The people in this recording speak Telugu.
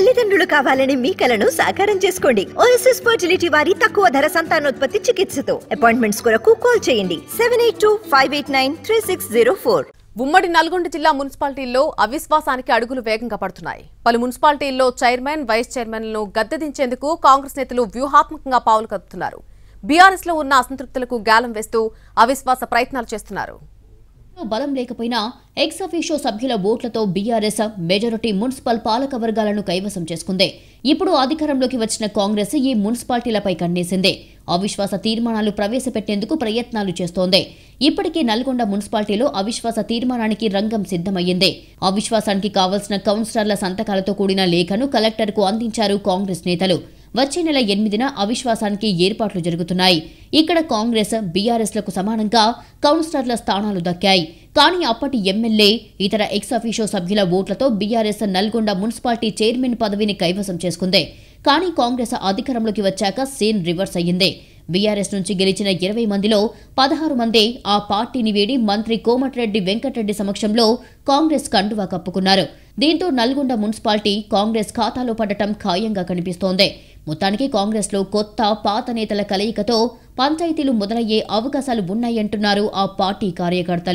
తల్లిదండ్రులు కావాలని మీ కలను సాకారం చేసుకోండి ఓఎస్ఎస్ ఫర్టిలిటీ వారి తక్కువ ధర సంతానోత్పత్తి చికిత్సతో అపాయింట్మెంట్స్ కొరకు కాల్ చేయండి seven eight two five eight nine three six zero four ఉమ్మడి నల్గొండ జిల్లా మున్సిపాలిటీల్లో అవిశ్వాసానికి అడుగులు వేగంగా పడుతున్నాయి పలు మున్సిపాలిటీల్లో చైర్మన్ వైస్ చైర్మన్లను గద్దెదించేందుకు కాంగ్రెస్ నేతలు వ్యూహాత్మకంగా పావులు కదుపుతున్నారు బీఆర్ఎస్లో ఉన్న అసంతృప్తులకు గాలం వేస్తూ అవిశ్వాస ప్రయత్నాలు చేస్తున్నారు బలం లేకపోయినా ఎక్సఫీషో సభ్యుల ఓట్లతో బీఆర్ఎస్ మెజారిటీ మున్సిపల్ పాలక వర్గాలను కైవసం చేసుకుంది ఇప్పుడు అధికారంలోకి వచ్చిన కాంగ్రెస్ ఈ మున్సిపాలిటీలపై కన్నేసిందే అవిశ్వాస తీర్మానాలు ప్రవేశపెట్టేందుకు ప్రయత్నాలు చేస్తోంది ఇప్పటికే నల్గొండ మున్సిపాలిటీలో అవిశ్వాస తీర్మానానికి రంగం సిద్ధమయ్యింది అవిశ్వాసానికి కావలసిన కౌన్సిలర్ల సంతకాలతో కూడిన లేఖను కలెక్టర్కు అందించారు కాంగ్రెస్ నేతలు వచ్చే నెల ఎనిమిదిన అవిశ్వాసానికి ఏర్పాట్లు జరుగుతున్నాయి ఇక్కడ కాంగ్రెస్ బీఆర్ఎస్లకు సమానంగా కౌన్సిలర్ల స్థానాలు దక్కాయి కానీ అప్పటి ఎమ్మెల్యే ఇతర ఎక్స్ అఫీషో సభ్యుల ఓట్లతో బీఆర్ఎస్ నల్గొండ మున్సిపాలిటీ చైర్మన్ పదవిని కైవసం చేసుకుంది కానీ కాంగ్రెస్ అధికారంలోకి వచ్చాక సీన్ రివర్స్ అయ్యింది బీఆర్ఎస్ నుంచి గెలిచిన ఇరవై మందిలో పదహారు మంది ఆ పార్టీని వీడి మంత్రి కోమటిరెడ్డి వెంకటరెడ్డి సమక్షంలో కాంగ్రెస్ కండువా కప్పుకున్నారు దీంతో నల్గొండ మున్సిపాలిటీ కాంగ్రెస్ ఖాతాలో పడటం ఖాయంగా కనిపిస్తోంది మొత్తానికి కాంగ్రెస్లో కొత్త పాత నేతల కలయికతో పంచాయతీలు మొదలయ్యే అవకాశాలు ఉన్నాయంటున్నారు ఆ పార్టీ కార్యకర్తలు